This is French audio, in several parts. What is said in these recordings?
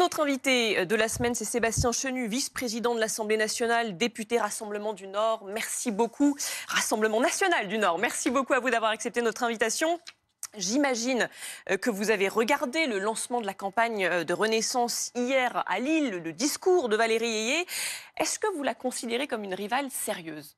notre invité euh, de la semaine, c'est Sébastien Chenu, vice-président de l'Assemblée nationale, député Rassemblement du Nord. Merci beaucoup. Rassemblement national du Nord. Merci beaucoup à vous d'avoir accepté notre invitation. J'imagine euh, que vous avez regardé le lancement de la campagne euh, de Renaissance hier à Lille, le discours de Valérie Ayé. Est-ce que vous la considérez comme une rivale sérieuse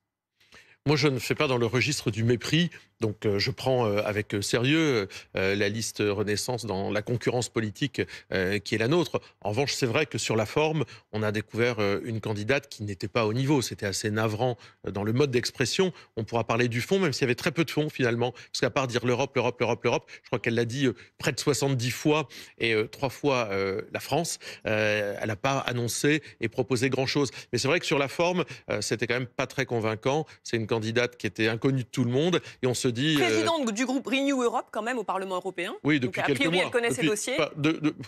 moi, je ne fais pas dans le registre du mépris donc euh, je prends euh, avec euh, sérieux la liste Renaissance dans la concurrence politique qui est la nôtre. En revanche, c'est vrai que sur la forme, on a découvert une candidate qui n'était pas au niveau. C'était assez navrant dans le mode d'expression. On pourra parler du fond, même s'il y avait très peu de fond finalement. Parce qu'à part dire l'Europe, l'Europe, l'Europe, l'Europe, je crois qu'elle l'a dit près de 70 fois et trois fois la France. elle n'a pas annoncé et proposé grand-chose. Mais c'est vrai que sur la forme, c'était quand même pas très convaincant. C'est une candidate qui était inconnue de tout le monde. Et on se euh, Présidente du groupe Renew Europe, quand même, au Parlement européen. Oui, depuis quelques mois. A priori, elle connaît ses dossiers.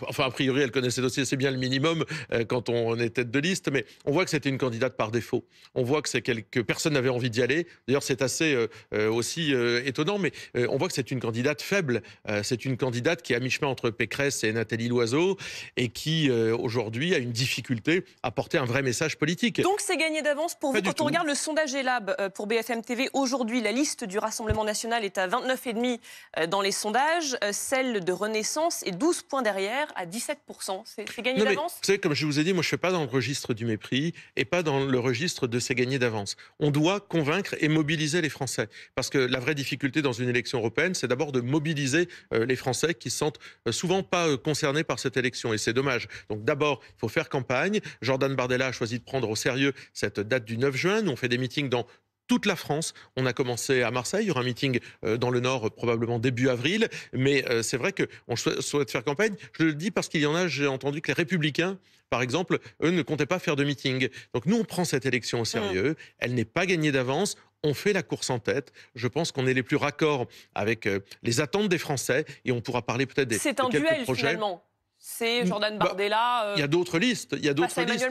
enfin, a priori, elle connaît ses dossiers. C'est bien le minimum euh, quand on est tête de liste. Mais on voit que c'était une candidate par défaut. On voit que, quelque... personne n'avait envie d'y aller. D'ailleurs, c'est assez euh, aussi étonnant. Mais on voit que c'est une candidate faible. c'est une candidate qui est à mi-chemin entre Pécresse et Nathalie Loiseau et qui, aujourd'hui, a une difficulté à porter un vrai message politique. Donc, c'est gagné d'avance pour vous. Quand on regarde le sondage Elab pour BFM TV, aujourd'hui, la liste du Rassemblement national est à 29,5 euh, dans les sondages. Euh, celle de Renaissance est 12 points derrière à 17 C'est gagné d'avance Vous savez, comme je vous ai dit, moi je ne suis pas dans le registre du mépris et pas dans le registre de ces gagnés d'avance. On doit convaincre et mobiliser les Français. Parce que la vraie difficulté dans une élection européenne, c'est d'abord de mobiliser euh, les Français qui se sentent souvent pas concernés par cette élection. Et c'est dommage. Donc d'abord, il faut faire campagne. Jordan Bardella a choisi de prendre au sérieux cette date du 9 juin. Nous, on fait des meetings dans toute la France. On a commencé à Marseille, il y aura un meeting euh, dans le Nord euh, probablement début avril, mais euh, c'est vrai qu'on souhaite faire campagne. Je le dis parce qu'il y en a, j'ai entendu que les républicains, par exemple, eux ne comptaient pas faire de meeting. Donc nous, on prend cette élection au sérieux, ah. elle n'est pas gagnée d'avance, on fait la course en tête. Je pense qu'on est les plus raccords avec les attentes des Français et on pourra parler peut-être des... C'est un quelques duel projets. finalement c'est mm. Jordan bah, Bardella. Euh, il y a d'autres listes. Il y a d'autres listes.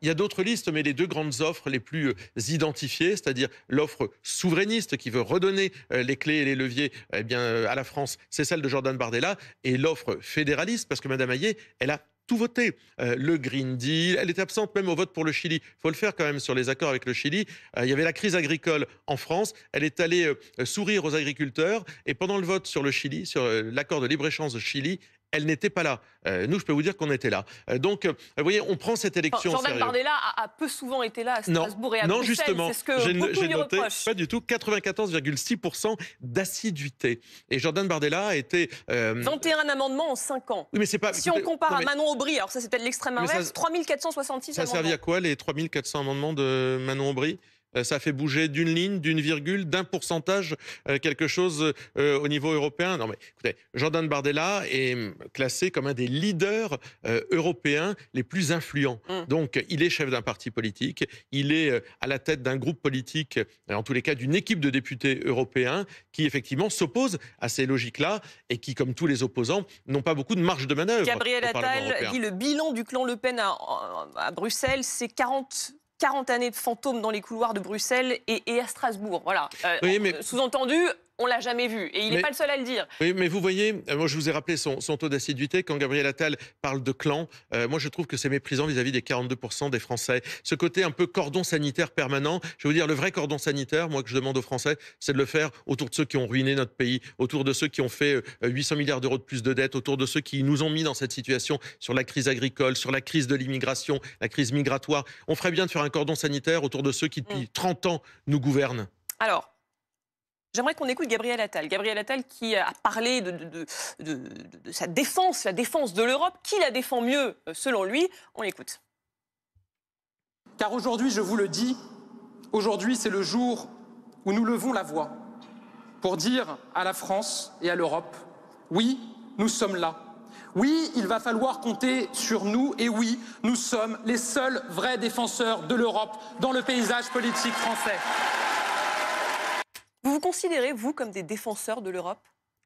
Il y a d'autres listes, mais les deux grandes offres les plus euh, identifiées, c'est-à-dire l'offre souverainiste qui veut redonner euh, les clés et les leviers eh bien, à la France, c'est celle de Jordan Bardella, et l'offre fédéraliste, parce que Mme Hayé, elle a tout voté. le Green Deal, elle est absente même au vote pour le Chili. Il faut le faire quand même sur les accords avec le Chili. il y avait la crise agricole en France. Elle est allée sourire aux agriculteurs. Et pendant le vote sur le Chili, sur l'accord de libre-échange au Chili, elle n'était pas là. Euh, nous, je peux vous dire qu'on était là. Euh, donc, euh, vous voyez, on prend cette élection Jordan Bardella a, peu souvent été là à Strasbourg et à Non, justement, ce que noté pas du tout 94,6% d'assiduité. Et Jordan Bardella a été 21 amendements en 5 ans. mais c'est pas. Si on compare à Manon Aubry, alors ça c'était l'extrême inverse, ça, 3466. Ça servit à quoi les 3400 amendements de Manon Aubry euh, ça fait bouger d'une ligne, d'une virgule, d'un pourcentage euh, quelque chose euh, au niveau européen. Non mais écoutez, Jordan Bardella est hum, classé comme un des leaders européens les plus influents. Hum. Donc il est chef d'un parti politique, il est à la tête d'un groupe politique, en tous les cas d'une équipe de députés européens qui effectivement s'opposent à ces logiques-là et qui, comme tous les opposants, n'ont pas beaucoup de marge de manœuvre. Gabriel Attal dit le bilan du clan Le Pen à, à Bruxelles, c'est 40 40 années de fantômes dans les couloirs de Bruxelles et, à Strasbourg. Voilà. Euh, euh, sous-entendu, on l'a jamais vu. Et il n'est pas le seul à le dire. Oui, mais vous voyez, euh, moi je vous ai rappelé son, taux d'assiduité quand Gabriel Attal parle de clan. Euh, moi je trouve que c'est méprisant vis-à-vis des 42% des Français. Ce côté un peu cordon sanitaire permanent, je veux dire, le vrai cordon sanitaire, moi que je demande aux Français, c'est de le faire autour de ceux qui ont ruiné notre pays, autour de ceux qui ont fait 800 euh, milliards d'euros de plus de dettes, autour de ceux qui nous ont mis dans cette situation sur la crise agricole, sur la crise de l'immigration, la crise migratoire. On ferait bien de faire un cordon sanitaire autour de ceux qui depuis 30 mm. ans nous gouvernent. Alors, J'aimerais qu'on écoute Gabriel Attal. Gabriel Attal qui euh, a parlé de, sa défense, la défense de l'Europe. Qui la défend mieux, euh, selon lui On l'écoute. Car aujourd'hui, je vous le dis, aujourd'hui, c'est le jour où nous levons la voix pour dire à la France et à l'Europe oui, nous sommes là. Oui, il va falloir compter sur nous et oui, nous sommes les seuls vrais défenseurs de l'Europe dans le paysage politique français. Vous vous considérez, vous, comme des défenseurs de l'Europe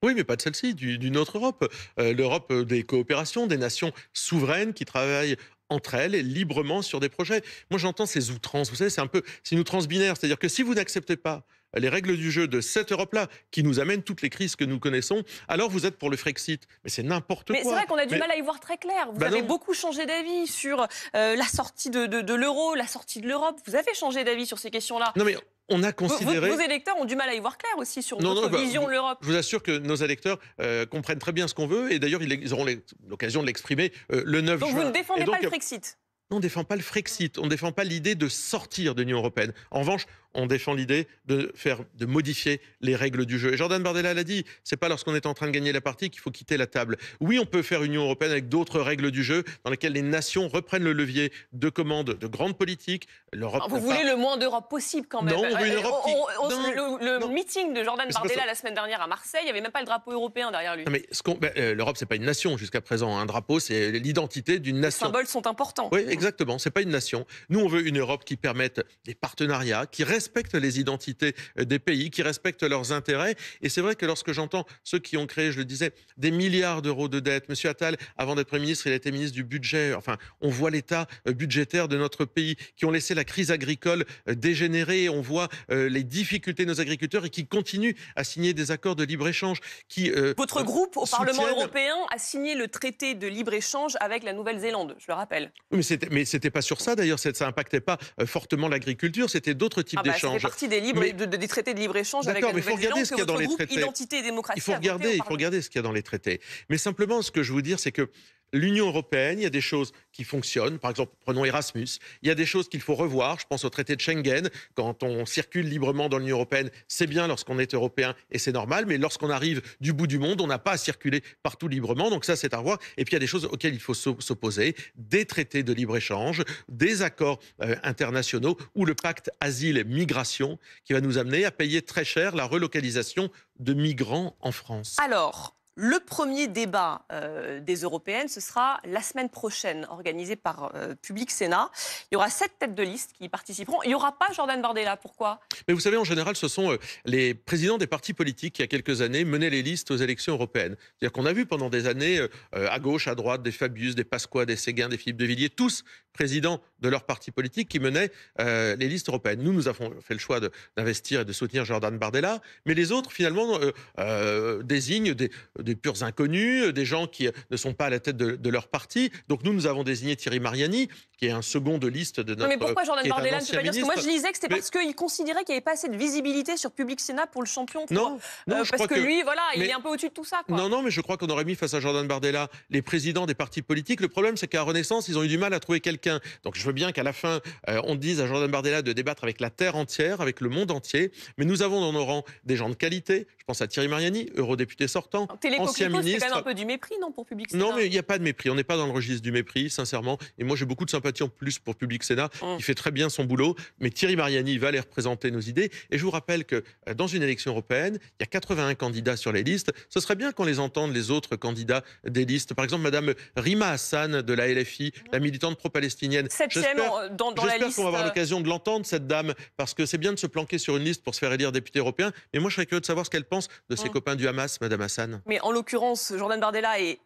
oui, mais pas de celle-ci, d'une autre Europe. Euh, L'Europe euh, des coopérations, des nations souveraines qui travaillent entre elles et librement sur des projets. Moi, j'entends ces outrances. Vous savez, c'est un peu, c'est une outrance binaire. C'est-à-dire que si vous n'acceptez pas les règles du jeu de cette Europe-là, qui nous amène toutes les crises que nous connaissons, alors vous êtes pour le Frexit. Mais c'est n'importe quoi. Mais c'est vrai qu'on a du mal à y voir très clair. Vous bah avez beaucoup changé d'avis sur euh, la sortie de, de l'euro, la sortie de l'Europe. Vous avez changé d'avis sur ces questions-là. Non mais on a considéré. Vos, électeurs ont du mal à y voir clair aussi sur notre bah, vision de l'Europe. Je vous assure que nos électeurs euh, comprennent très bien ce qu'on veut et d'ailleurs ils auront l'occasion de l'exprimer euh, le 9 juin. Donc vous ne défendez pas le Brexit euh, on ne défend pas le Frexit, on ne défend pas l'idée de sortir de l'Union européenne. En revanche, on défend l'idée de faire, de modifier les règles du jeu. Et Jordan Bardella l'a dit, c'est pas lorsqu'on est en train de gagner la partie qu'il faut quitter la table. Oui, on peut faire Union européenne avec d'autres règles du jeu dans lesquelles les nations reprennent le levier de commande de grandes politiques. L'Europe. Vous voulez le moins d'Europe possible quand même. Non, une Europe le, meeting de Jordan Bardella la semaine dernière à Marseille, il n'y avait même pas le drapeau européen derrière lui. mais ce ben, euh, l'Europe, c'est pas une nation jusqu'à présent. Hein. Un drapeau, c'est l'identité d'une nation. Les symboles sont importants. Oui, exactement. C'est pas une nation. Nous, on veut une Europe qui permette des partenariats, qui restent respectent les identités euh, des pays, qui respectent leurs intérêts. Et c'est vrai que lorsque j'entends ceux qui ont créé, je le disais, des milliards d'euros de dettes, Monsieur Attal, avant d'être Premier ministre, il était ministre du budget. Enfin, on voit l'état euh, budgétaire de notre pays qui ont laissé la crise agricole euh, dégénérer. On voit les difficultés de nos agriculteurs et qui continuent à signer des accords de libre-échange. Qui Votre groupe au Parlement européen a signé le traité de libre-échange avec la Nouvelle-Zélande, je le rappelle. Mais c'était, mais c'était pas sur ça d'ailleurs, ça n'impactait pas fortement l'agriculture, c'était d'autres types de... Ah bah échange. Bah, ça fait partie des, de, traités de libre échange avec la Nouvelle-Zélande que votre groupe Identité et démocratie. Il faut regarder, il faut regarder ce qu'il y a dans les traités. Mais simplement, ce que je veux dire, c'est que l'Union européenne, il y a des choses qui fonctionnent. Par exemple, prenons Erasmus. Il y a des choses qu'il faut revoir. Je pense au traité de Schengen. Quand on circule librement dans l'Union européenne, c'est bien lorsqu'on est européen et c'est normal. Mais lorsqu'on arrive du bout du monde, on n'a pas à circuler partout librement. Donc ça, c'est à revoir. Et puis, il y a des choses auxquelles il faut s'opposer. Des traités de libre-échange, des accords euh, internationaux ou le pacte asile-migration qui va nous amener à payer très cher la relocalisation de migrants en France. Alors, le premier débat euh, des européennes, ce sera la semaine prochaine, organisé par euh, Public Sénat. Il y aura sept têtes de liste qui y participeront. Il n'y aura pas Jordan Bardella. Pourquoi Mais vous savez, en général, ce sont euh, les présidents des partis politiques qui, il y a quelques années, menaient les listes aux élections européennes. C'est-à-dire qu'on a vu pendant des années, à gauche, à droite, des Fabius, des Pasqua, des Séguin, des Philippe de Villiers, tous président de leur parti politique qui menait euh, les listes européennes. Nous, nous avons fait le choix d'investir et de soutenir Jordan Bardella, mais les autres, finalement, euh, euh, désignent des, purs inconnus, des gens qui ne sont pas à la tête de, leur parti. Donc nous, nous avons désigné Thierry Mariani, qui est un second de liste de notre... mais pourquoi Jordan Bardella ne pas dire Parce que moi, je disais que c'était parce qu'il considérait qu'il n'y avait pas assez de visibilité sur Public Sénat pour le champion. non, parce que, lui, voilà, il est un peu au-dessus de tout ça. Non, non, mais je crois qu'on aurait mis face à Jordan Bardella les présidents des partis politiques. Le problème, c'est qu'à Renaissance, ils ont eu du mal à trouver quelqu'un donc je veux bien qu'à la fin, euh, on dise à Jordan Bardella de débattre avec la terre entière, avec le monde entier. Mais nous avons dans nos rangs des gens de qualité. Je pense à Thierry Mariani, eurodéputé sortant, ancien ministre. C'est quand un peu du mépris, non, pour Public Sénat Non, mais il n'y a pas de mépris. On n'est pas dans le registre du mépris, sincèrement. Et moi, j'ai beaucoup de sympathie en plus pour Public Sénat, Il hum. qui fait très bien son boulot. Mais Thierry Mariani va les représenter nos idées. Et je vous rappelle que euh, dans une élection européenne, il y a 81 candidats sur les listes. Ce serait bien qu'on les entende, les autres candidats des listes. Par exemple, Madame Rima Hassan de la LFI, la hum. militante pro-palestinienne Septième, dans, la liste. J'espère qu'on va avoir l'occasion de l'entendre, cette dame, parce que c'est bien de se planquer sur une liste pour se faire élire député européen. Mais moi, je serais curieux de savoir ce qu'elle pense de ses mmh. copains du Hamas, Madame Hassan. Mais en l'occurrence, Jordan Bardella est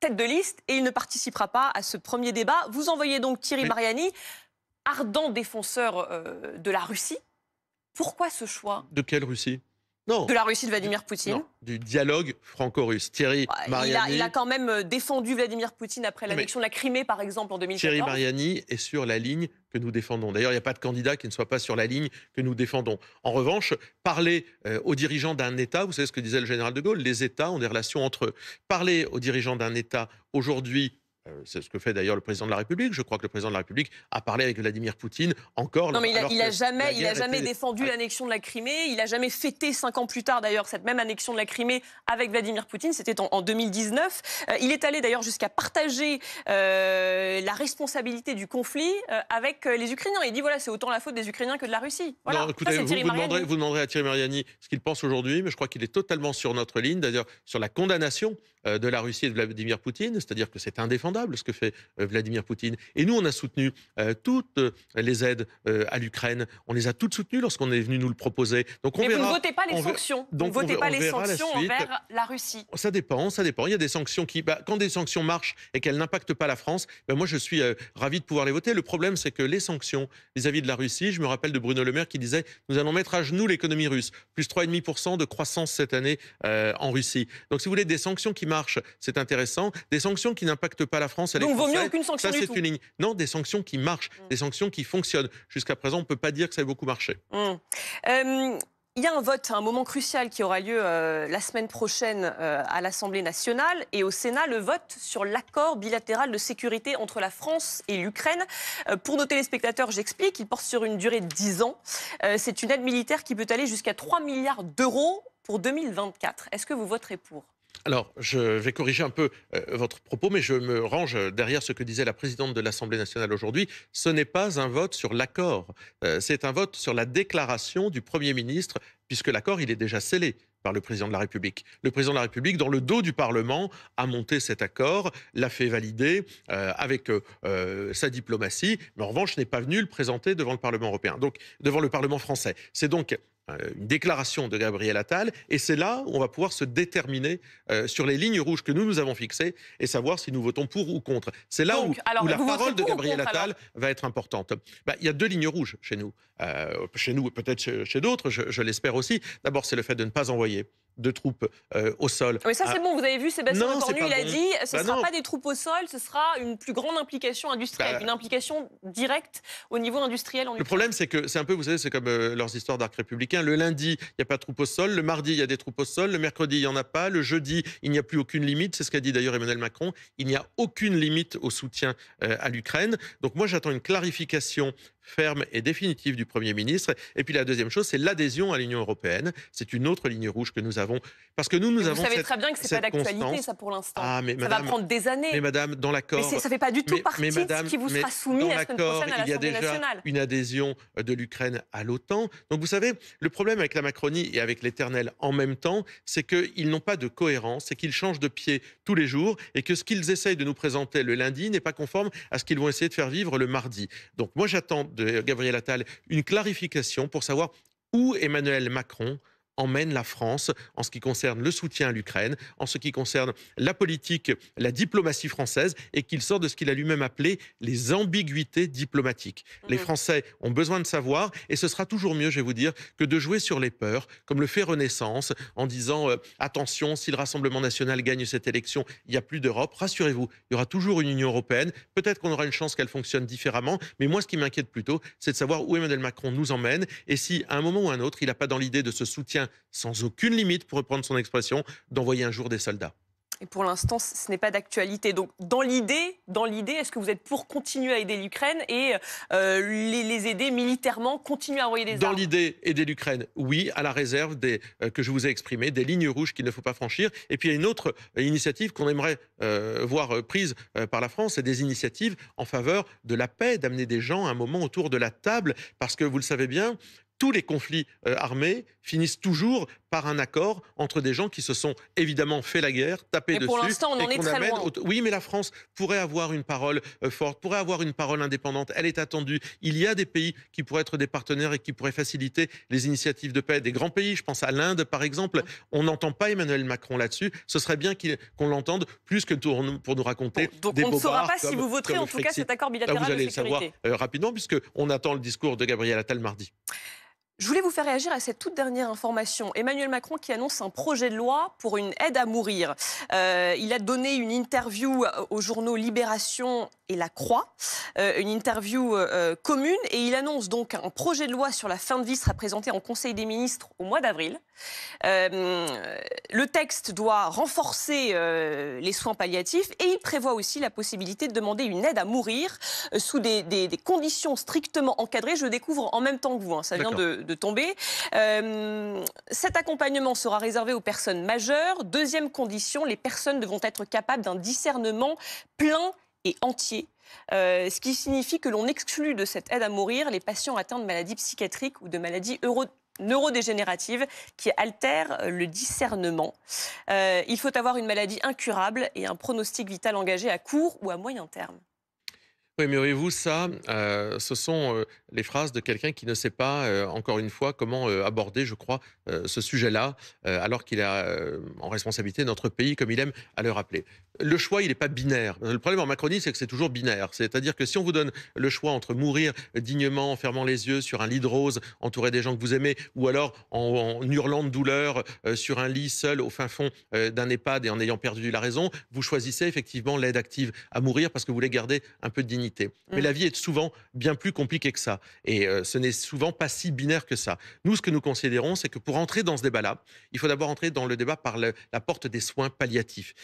tête de liste et il ne participera pas à ce premier débat. Vous envoyez donc Thierry Mariani, ardent défenseur euh, de la Russie. Pourquoi ce choix De quelle Russie de la Russie de Vladimir Poutine Du dialogue franco-russe. Thierry Mariani. Il a, quand même euh, défendu Vladimir Poutine après l'annexion de la Crimée, par exemple, en 2014. Thierry Mariani est sur la ligne que nous défendons. D'ailleurs, il n'y a pas de candidat qui ne soit pas sur la ligne que nous défendons. En revanche, parler euh, aux dirigeants d'un État, vous savez ce que disait le général de Gaulle, les États ont des relations entre eux. Parler aux dirigeants d'un État aujourd'hui euh, c'est ce que fait d'ailleurs le président de la République. Je crois que le président de la République a parlé avec Vladimir Poutine encore. Non, mais il n'a jamais, il a jamais défendu l'annexion de la Crimée. Il a jamais fêté cinq ans plus tard d'ailleurs cette même annexion de la Crimée avec Vladimir Poutine. C'était en, 2019. Euh, il est allé d'ailleurs jusqu'à partager euh, la responsabilité du conflit avec les Ukrainiens. Il dit voilà, c'est autant la faute des Ukrainiens que de la Russie. Voilà. écoutez, vous, vous demanderez à Thierry Mariani ce qu'il pense aujourd'hui, mais je crois qu'il est totalement sur notre ligne, d'ailleurs sur la condamnation de la Russie et de Vladimir Poutine, c'est-à-dire que c'est indéfendable ce que fait euh, Vladimir Poutine. Et nous, on a soutenu euh, toutes euh, les aides à l'Ukraine. On les a toutes soutenues lorsqu'on est venu nous le proposer. Donc on Mais vous ne votez pas les sanctions. vous ne votez pas les sanctions envers la Russie. Oh, ça dépend, ça dépend. Il y a des sanctions qui, bah, quand des sanctions marchent et qu'elles n'impactent pas la France, bah, moi je suis ravi de pouvoir les voter. Le problème, c'est que les sanctions vis-à-vis de la Russie, je me rappelle de Bruno Le Maire qui disait nous allons mettre à genoux l'économie russe, plus 3,5% de croissance cette année en Russie. Donc si vous voulez des sanctions qui marchent, c'est intéressant. Des sanctions qui n'impactent pas la France, elle vaut mieux aucune sanction Ça, c'est une ligne. Non, des sanctions qui marchent, mm. des sanctions qui fonctionnent. Jusqu'à présent, on ne peut pas dire que ça a beaucoup marché. Il mm. euh, y a un vote, un moment crucial qui aura lieu euh, la semaine prochaine euh, à l'Assemblée nationale et au Sénat, le vote sur l'accord bilatéral de sécurité entre la France et l'Ukraine. pour nos téléspectateurs, j'explique, il porte sur une durée de 10 ans. C'est une aide militaire qui peut aller jusqu'à 3 milliards d'euros pour 2024. Est-ce que vous voterez pour alors, je vais corriger un peu euh, votre propos, mais je me range derrière ce que disait la présidente de l'Assemblée nationale aujourd'hui. Ce n'est pas un vote sur l'accord, euh, c'est un vote sur la déclaration du Premier ministre, puisque l'accord, il est déjà scellé par le président de la République. Le président de la République, dans le dos du Parlement, a monté cet accord, l'a fait valider euh, avec sa diplomatie, mais en revanche n'est pas venu le présenter devant le Parlement européen, donc devant le Parlement français. C'est donc euh, une déclaration de Gabriel Attal, et c'est là où on va pouvoir se déterminer euh, sur les lignes rouges que nous nous avons fixées et savoir si nous votons pour ou contre. C'est là où, la parole de Gabriel Attal va être importante. Bah, il y a deux lignes rouges chez nous, euh, chez nous et peut-être chez, d'autres, je l'espère aussi. D'abord, c'est le fait de ne pas envoyer de troupes euh, au sol. Ah, mais ça, ah. c'est bon, vous avez vu Sébastien non, il a dit bah ce ne sera pas des troupes au sol, ce sera une plus grande implication industrielle, bah, une implication directe au niveau industriel en Le problème, c'est que c'est un peu, vous savez, c'est comme euh, leurs histoires d'arc républicain. Le lundi, il n'y a pas de troupes au sol, le mardi, il y a des troupes au sol, le mercredi, il n'y en a pas, le jeudi, il n'y a plus aucune limite. C'est ce qu'a dit d'ailleurs Emmanuel Macron. Il n'y a aucune limite au soutien euh, à l'Ukraine. Donc moi, j'attends une clarification ferme et définitive du Premier ministre. Et puis la deuxième chose, c'est l'adhésion à l'Union européenne. C'est une autre ligne rouge que nous avons. Parce que nous, nous vous avons. Vous savez très bien que ce n'est pas d'actualité, ça, pour l'instant. Ah, ça va prendre des années. Mais madame, dans l'accord. Mais ça ne fait pas du tout partie madame, de ce qui vous sera soumis la semaine prochaine à l'Assemblée nationale. Il y a déjà une adhésion de l'Ukraine à l'OTAN. Donc vous savez, le problème avec la Macronie et avec l'éternel en même temps, c'est qu'ils n'ont pas de cohérence, c'est qu'ils changent de pied tous les jours et que ce qu'ils essayent de nous présenter le lundi n'est pas conforme à ce qu'ils vont essayer de faire vivre le mardi. Donc moi, j'attends de Gabriel Attal une clarification pour savoir où Emmanuel Macron emmène la France en ce qui concerne le soutien à l'Ukraine, en ce qui concerne la politique, la diplomatie française, et qu'il sort de ce qu'il a lui-même appelé les ambiguïtés diplomatiques. Mm. Les Français ont besoin de savoir, et ce sera toujours mieux, je vais vous dire, que de jouer sur les peurs, comme le fait Renaissance, en disant euh, attention, si le Rassemblement national gagne cette élection, il n'y a plus d'Europe. Rassurez-vous, il y aura toujours une Union européenne. Peut-être qu'on aura une chance qu'elle fonctionne différemment, mais moi, ce qui m'inquiète plutôt, c'est de savoir où Emmanuel Macron nous emmène, et si à un moment ou à un autre, il n'a pas dans l'idée de ce soutien sans aucune limite, pour reprendre son expression, d'envoyer un jour des soldats. Et pour l'instant, ce n'est pas d'actualité. Donc, dans l'idée, dans l'idée, est-ce que vous êtes pour continuer à aider l'Ukraine et euh, les, aider militairement, continuer à envoyer des dans Dans l'idée, aider l'Ukraine, oui, à la réserve euh, que je vous ai exprimée, des lignes rouges qu'il ne faut pas franchir. Et puis, il y a une autre euh, initiative qu'on aimerait voir prise par la France, c'est des initiatives en faveur de la paix, d'amener des gens à un moment autour de la table, parce que vous le savez bien, tous les conflits euh, armés finissent toujours par un accord entre des gens qui se sont évidemment fait la guerre, tapé et dessus. Pour l'instant, on en est très loin. Oui, mais la France pourrait avoir une parole euh, forte, pourrait avoir une parole indépendante. Elle est attendue. Il y a des pays qui pourraient être des partenaires et qui pourraient faciliter les initiatives de paix. Des grands pays, je pense à l'Inde par exemple. On n'entend pas Emmanuel Macron là-dessus. Ce serait bien qu'on l'entende plus que pour nous, pour nous raconter donc on ne saura pas si vous voterez en tout cas cet accord ah, bilatéral. vous allez le savoir euh, rapidement puisque on attend le discours de Gabriel Attal mardi. Je voulais vous faire réagir à cette toute dernière information. Emmanuel Macron qui annonce un projet de loi pour une aide à mourir. Euh, il a donné une interview euh, aux journaux Libération et La Croix, euh, une interview commune, et il annonce donc un projet de loi sur la fin de vie sera présenté en Conseil des ministres au mois d'avril. le texte doit renforcer les soins palliatifs et il prévoit aussi la possibilité de demander une aide à mourir sous des, conditions strictement encadrées. Je découvre en même temps que vous, hein, ça vient de de tomber. Euh, cet accompagnement sera réservé aux personnes majeures. Deuxième condition, les personnes devront être capables d'un discernement plein et entier euh, ce qui signifie que l'on exclut de cette aide à mourir les patients atteints de maladies psychiatriques ou de maladies neurodégénératives qui altèrent le discernement. Euh, il faut avoir une maladie incurable et un pronostic vital engagé à court ou à moyen terme. Oui, mais vous ça, euh, ce sont euh, les phrases de quelqu'un qui ne sait pas, euh, encore une fois, comment aborder, je crois, ce sujet-là, alors qu'il a en responsabilité notre pays, comme il aime à le rappeler. Le choix, il n'est pas binaire. Le problème en Macronie, c'est que c'est toujours binaire. C'est-à-dire que si on vous donne le choix entre mourir dignement en fermant les yeux sur un lit de rose entouré des gens que vous aimez, ou alors en, en hurlant de douleur sur un lit seul au fin fond d'un EHPAD et en ayant perdu la raison, vous choisissez effectivement l'aide active à mourir parce que vous voulez garder un peu de dignité mais mm. la vie est souvent bien plus compliquée que ça. Et euh, ce n'est souvent pas si binaire que ça. Nous, ce que nous considérons, c'est que pour entrer dans ce débat-là, il faut d'abord entrer dans le débat par la porte des soins palliatifs.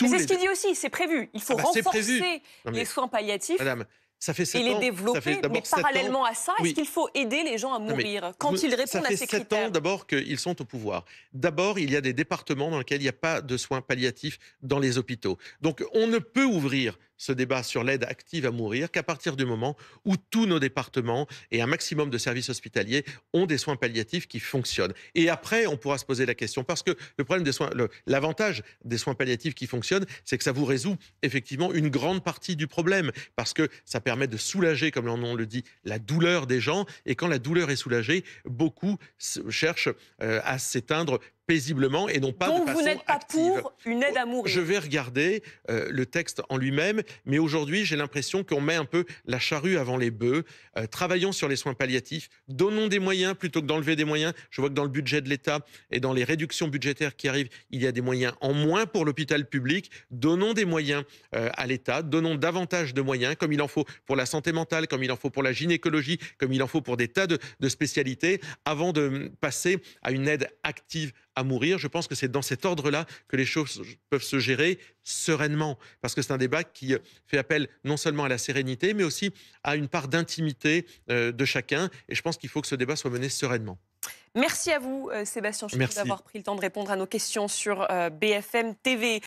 c'est ce qu'il dit aussi, c'est prévu. Il faut ah bah, renforcer les soins palliatifs. Madame, ça fait et les développer, mais parallèlement à ça, est-ce qu'il faut aider les gens à mourir quand ils répondent à ces critères Ça fait sept ans d'abord qu'ils sont au pouvoir. D'abord, il y a des départements dans lesquels il n'y a pas de soins palliatifs dans les hôpitaux. Donc, on ne peut ouvrir ce débat sur l'aide active à mourir qu'à partir du moment où tous nos départements et un maximum de services hospitaliers ont des soins palliatifs qui fonctionnent. Et après, on pourra se poser la question parce que le problème des soins, l'avantage des soins palliatifs qui fonctionnent, c'est que ça vous résout effectivement une grande partie du problème parce que ça permet de soulager, comme on le dit, la douleur des gens. Et quand la douleur est soulagée, beaucoup cherchent euh, à s'éteindre paisiblement et non pas Donc de façon vous n'êtes pas pour une aide à oh, mourir. Je vais regarder euh, le texte en lui-même, mais aujourd'hui j'ai l'impression qu'on met un peu la charrue avant les bœufs. Euh, travaillons sur les soins palliatifs, donnons des moyens plutôt que d'enlever des moyens. Je vois que dans le budget de l'État et dans les réductions budgétaires qui arrivent, il y a des moyens en moins pour l'hôpital public. Donnons des moyens euh, à l'État, donnons davantage de moyens, comme il en faut pour la santé mentale, comme il en faut pour la gynécologie, comme il en faut pour des tas de, de spécialités, avant de passer à une aide active à mourir. Je pense que c'est dans cet ordre-là que les choses peuvent se gérer sereinement, parce que c'est un débat qui fait appel non seulement à la sérénité, mais aussi à une part d'intimité euh, de chacun. Et je pense qu'il faut que ce débat soit mené sereinement. Merci à vous, euh, Sébastien d'avoir pris le temps de répondre à nos questions sur euh, BFM TV.